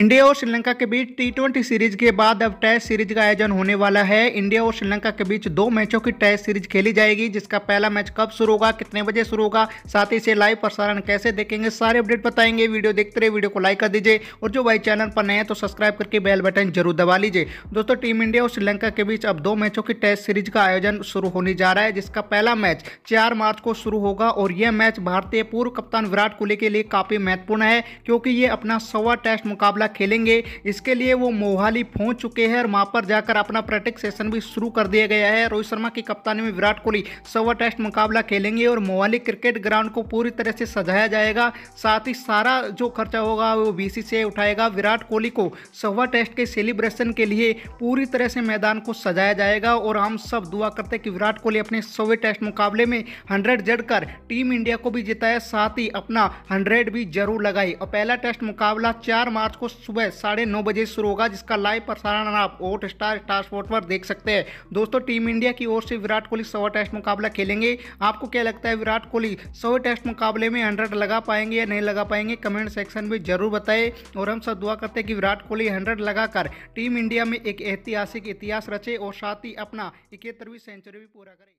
India और श्रीलंका के बीच T twenty series के बाद अब टेस्ट सीरीज का आयोजन होने वाला है इंडिया और श्रीलंका के बीच दो मैचों की टेस्ट सीरीज खेली जाएगी जिसका पहला मैच कब शुरू होगा कितने बजे शुरू होगा साथ ही इसे लाइव प्रसारण कैसे देखेंगे सारे अपडेट बताएंगे वीडियो देखते रहे वीडियो को लाइक कर दीजिए और जो भाई चैनल पर नए हैं तो सब्सक्राइब करके बेल बटन जरूर दबा लीजिए दोस्तों टीम इंडिया और श्रीलंका के बीच अब दो मैचों की टेस्ट सीरीज का आयोजन शुरू होने जा रहा है जिसका पहला मैच चार मार्च को शुरू होगा और यह मैच भारतीय पूर्व कप्तान विराट कोहली के लिए काफी महत्वपूर्ण है क्योंकि ये अपना सवा टेस्ट मुकाबला मुकाबला खेलेंगे इसके लिए वो मोहाली पहुंच चुके हैं और वहां पर जाकर अपना प्रैक्टिस सेशन भी शुरू कर दिया गया है रोहित शर्मा की कप्तानी में विराट कोहली सवा टेस्ट मुकाबला खेलेंगे और मोहाली क्रिकेट ग्राउंड को पूरी तरह से सजाया जाएगा साथ ही सारा जो खर्चा होगा वो बी उठाएगा विराट कोहली को सवा टेस्ट के सेलिब्रेशन के लिए पूरी तरह से मैदान को सजाया जाएगा और हम सब दुआ करते हैं कि विराट कोहली अपने सवे टेस्ट मुकाबले में हंड्रेड जड़ टीम इंडिया को भी जिताए साथ ही अपना हंड्रेड भी जरूर लगाई और पहला टेस्ट मुकाबला चार मार्च को सुबह साढ़े नौ बजे शुरू होगा जिसका लाइव प्रसारण आप ओट स्टार स्टार स्पोर्ट पर देख सकते हैं दोस्तों टीम इंडिया की ओर से विराट कोहली सौ टेस्ट मुकाबला खेलेंगे आपको क्या लगता है विराट कोहली सौ टेस्ट मुकाबले में हंड्रेड लगा पाएंगे या नहीं लगा पाएंगे कमेंट सेक्शन में जरूर बताएं और हम सब दुआ करते हैं कि विराट कोहली हंड्रेड लगाकर टीम इंडिया में एक ऐतिहासिक इतिहास रचे और साथ ही अपना इकहत्तरवीं सेंचुरी भी पूरा करें